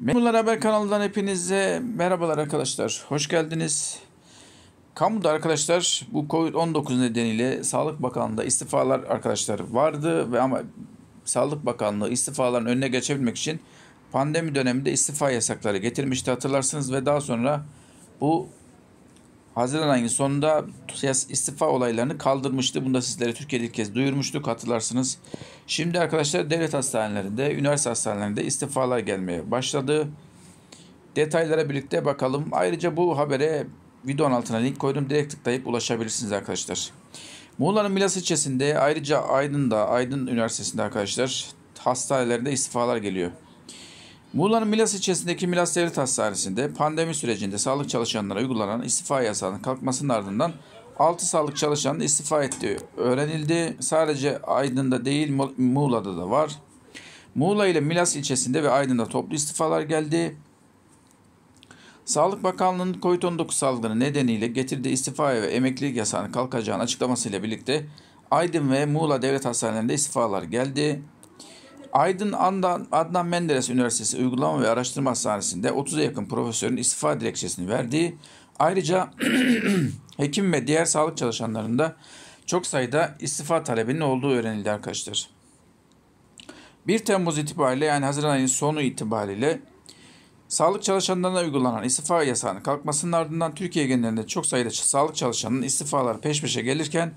Memurlar Haber kanalından hepinize merhabalar arkadaşlar. Hoş geldiniz. Kamuda arkadaşlar bu Covid-19 nedeniyle Sağlık Bakanlığı'nda istifalar arkadaşlar vardı ve ama Sağlık Bakanlığı istifaların önüne geçebilmek için pandemi döneminde istifa yasakları getirmişti hatırlarsınız ve daha sonra bu Haziran ayının sonunda TUSES istifa olaylarını kaldırmıştı. Bunu da sizlere Türkiye'de ilk kez duyurmuştuk hatırlarsınız. Şimdi arkadaşlar devlet hastanelerinde, üniversite hastanelerinde istifalar gelmeye başladı. Detaylara birlikte bakalım. Ayrıca bu habere videonun altına link koydum. Direkt tıklayıp ulaşabilirsiniz arkadaşlar. Muğla'nın Milas ilçesinde ayrıca Aydın'da, Aydın Üniversitesi'nde arkadaşlar hastanelerinde istifalar geliyor. Muğla'nın Milas ilçesindeki Milas Devlet Hastanesi'nde pandemi sürecinde sağlık çalışanlara uygulanan istifa yasağının kalkmasının ardından 6 sağlık çalışanının istifa ettiği öğrenildi. Sadece Aydın'da değil Muğla'da da var. Muğla ile Milas ilçesinde ve Aydın'da toplu istifalar geldi. Sağlık Bakanlığı'nın COVID-19 salgını nedeniyle getirdiği istifa ve emeklilik yasağının kalkacağını açıklamasıyla birlikte Aydın ve Muğla Devlet Hastanelerinde istifalar geldi. Aydın Adnan Menderes Üniversitesi Uygulama ve Araştırma Hastanesi'nde 30'a yakın profesörün istifa dilekçesini verdi. ayrıca hekim ve diğer sağlık çalışanlarında çok sayıda istifa talebinin olduğu öğrenildi arkadaşlar. 1 Temmuz itibariyle yani Haziran ayının sonu itibariyle sağlık çalışanlarına uygulanan istifa yasağının kalkmasının ardından Türkiye genelinde çok sayıda sağlık çalışanının istifaları peş peşe gelirken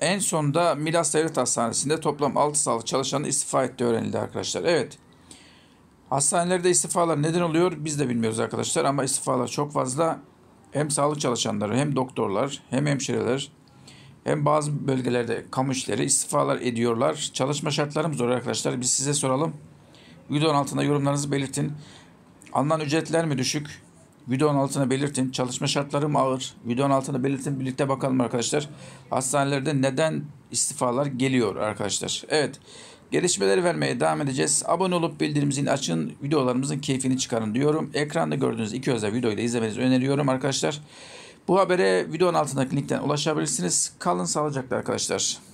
en sonunda Milas Devlet Hastanesi'nde toplam 6 sağlık çalışanı istifa etti öğrenildi arkadaşlar. Evet. Hastanelerde istifalar neden oluyor biz de bilmiyoruz arkadaşlar ama istifalar çok fazla. Hem sağlık çalışanları hem doktorlar hem hemşireler hem bazı bölgelerde kamu işleri istifalar ediyorlar. Çalışma şartlarım zor arkadaşlar. Biz size soralım. Videonun altında yorumlarınızı belirtin. Alınan ücretler mi düşük? Videonun altına belirtin. Çalışma şartlarım ağır. Videonun altına belirtin. Birlikte bakalım arkadaşlar. Hastanelerde neden istifalar geliyor arkadaşlar. Evet. Gelişmeleri vermeye devam edeceğiz. Abone olup bildirim zilini açın. Videolarımızın keyfini çıkarın diyorum. Ekranda gördüğünüz iki özel videoyu da izlemenizi öneriyorum arkadaşlar. Bu habere videonun altındaki linkten ulaşabilirsiniz. Kalın sağlıcakla arkadaşlar.